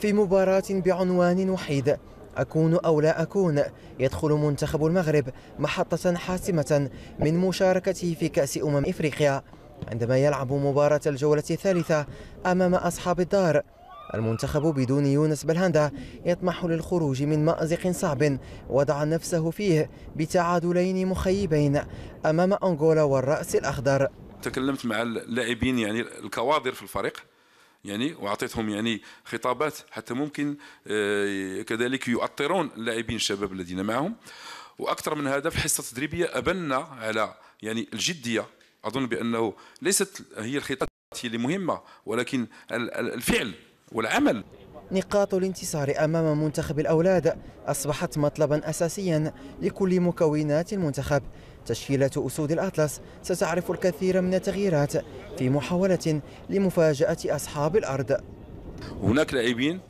في مباراة بعنوان وحيد أكون أو لا أكون يدخل منتخب المغرب محطة حاسمة من مشاركته في كأس أمم إفريقيا عندما يلعب مباراة الجولة الثالثة أمام أصحاب الدار المنتخب بدون يونس بلهندا يطمح للخروج من مأزق صعب وضع نفسه فيه بتعادلين مخيبين أمام أنغولا والرأس الأخضر تكلمت مع اللاعبين يعني الكوادر في الفريق يعني واعطيتهم يعني خطابات حتى ممكن آه، كذلك يؤطرون اللاعبين الشباب الذين معهم واكثر من هذا في الحصه التدريبيه ابنا على يعني الجديه اظن بانه ليست هي الخطابات هي اللي مهمه ولكن الفعل والعمل نقاط الانتصار أمام منتخب الأولاد أصبحت مطلبا أساسيا لكل مكونات المنتخب تشكيلة أسود الأطلس ستعرف الكثير من التغييرات في محاولة لمفاجأة أصحاب الأرض هناك لاعبين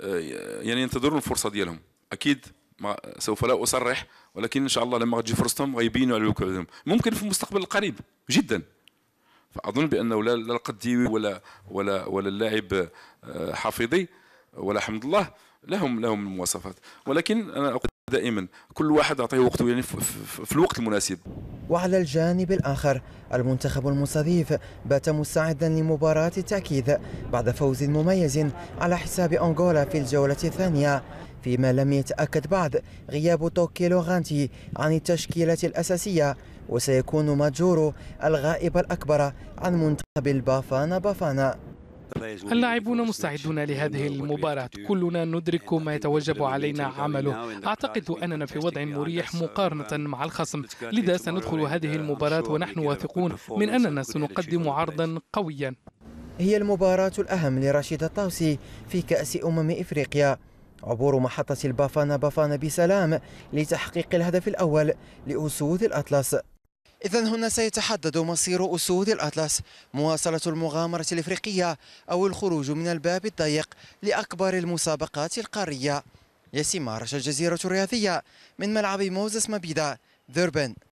آه، يعني ينتظرون الفرصة ديالهم أكيد ما سوف لا أصرح ولكن إن شاء الله لما تجي فرصتهم غيبينوا على وكالهم ممكن في المستقبل القريب جدا فأظن بأنه لا القديوي ولا ولا ولا اللاعب آه، حافظي ولا حمد الله لهم لهم المواصفات ولكن انا أقول دائما كل واحد اعطيه وقته يعني في الوقت المناسب وعلى الجانب الاخر المنتخب المستضيف بات مستعدا لمباراه التاكيد بعد فوز مميز على حساب انغولا في الجوله الثانيه فيما لم يتاكد بعد غياب توكيلو غانتي عن التشكيله الاساسيه وسيكون ماجورو الغائب الاكبر عن منتخب البافانا بافانا اللاعبون مستعدون لهذه المباراة كلنا ندرك ما يتوجب علينا عمله أعتقد أننا في وضع مريح مقارنة مع الخصم لذا سندخل هذه المباراة ونحن واثقون من أننا سنقدم عرضا قويا هي المباراة الأهم لرشيد الطوسي في كأس أمم إفريقيا عبور محطة البافانا بافانا بسلام لتحقيق الهدف الأول لأسود الأطلس إذا هنا سيتحدد مصير أسود الأطلس مواصلة المغامرة الإفريقية أو الخروج من الباب الضيق لأكبر المسابقات القارية يسمى رشا الجزيرة الرياضية من ملعب موزس مبيدة دربن